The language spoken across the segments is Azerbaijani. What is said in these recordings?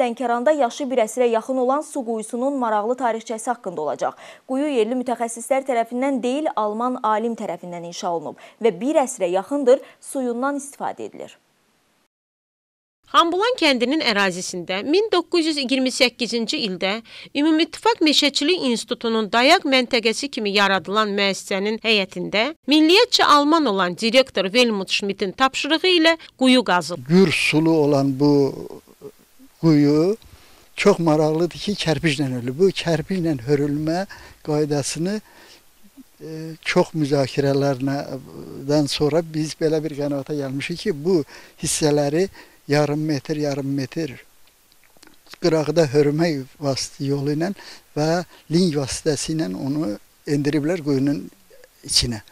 Lənkəranda yaşı bir əsrə yaxın olan su quyusunun maraqlı tarixçəsi haqqında olacaq. Quyu yerli mütəxəssislər tərəfindən deyil, Alman alim tərəfindən inşa olunub və bir əsrə yaxındır suyundan istifadə edilir. Hambulan kəndinin ərazisində 1928-ci ildə Ümumittifaq Meşəçilik İnstitutunun dayaq məntəqəsi kimi yaradılan müəssisənin həyətində milliyyətçi alman olan direktor Velmut Schmidtin tapşırığı ilə quyu qazıldı. Gür sulu olan bu quyu çox maraqlıdır ki, kərpiclə hörülür. Bu kərpiclə hörülmə qaydasını e, çox müzakirələrdən sonra biz belə bir qənaətə gəlmişik ki, bu hissələri yarım metr, yarım metr qıraqda hörmək vasitə yolu ilə və ling vasitəsi ilə onu endiriblər quyunun içinə.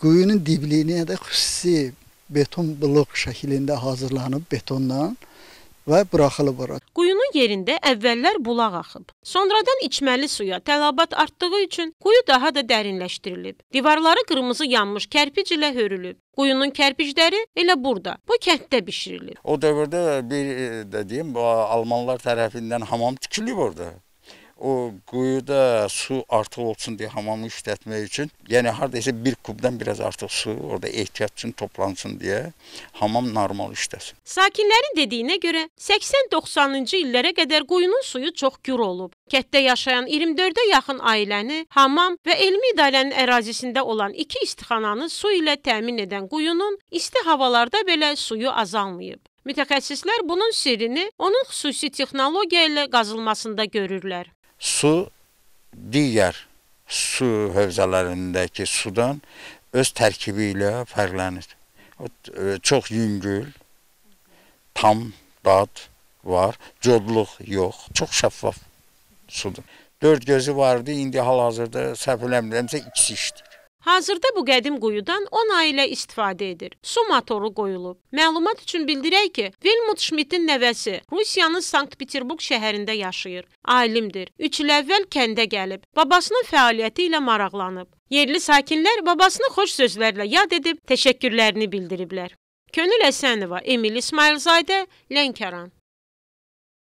Quyunun dibliyinə də xüsusi beton blok şəklində hazırlanıb betondan və buraxılıb ora. Quyunun yerində əvvəllər bulaq axıb. Sonradan içməli suya tələbat artdığı üçün quyu daha da dərinləşdirilib. Divarları qırmızı yanmış kərpic ilə hörülüb. Quyunun kərpicləri elə burada, bu kənddə bişirilib. O dövrdə bir e, də deyim, almanlar tərəfindən hamam tikilib orada o quyuda su artıq olsun deyə hamamı işlətmək üçün, yəni hardasa 1 kubdan biraz artıq su orada ehtiyac üçün toplansın deyə hamam normal işləsin. Sakinlərin dediyinə görə 80-90-cı illərə qədər quyunun suyu çox gür olub. Kətdə yaşayan 24-ə yaxın ailəni hamam və elmi idarənin ərazisində olan 2 istixananı su ilə təmin edən quyunun isti havalarda belə suyu azalmayıb. Mütəxəssislər bunun sirrini onun xüsusi texnologiya ilə qazılmasında görürlər. Su digər su hövzələrindəki sudan öz tərkibi ilə fərqlənir. E, çox yüngül, tam dad var, codluq yox, çox şəffaf sudur. Dörd gözü vardı, indi hal-hazırda səhv eləmirəmsə ikisi işdir. Hazırda bu qədim quyudan 10 ailə istifadə edir. Su motoru qoyulub. Məlumat üçün bildirək ki, Velmut Şmitin nəvəsi Rusiyanın Sankt-Peterburq şəhərində yaşayır. Alimdir. 3 il əvvəl kəndə gəlib. Babasının fəaliyyəti ilə maraqlanıb. Yerli sakinlər babasını xoş sözlərlə yad edib təşəkkürlərini bildiriblər. Könül Əsənova, Emil İsmailzadə, Lənkəran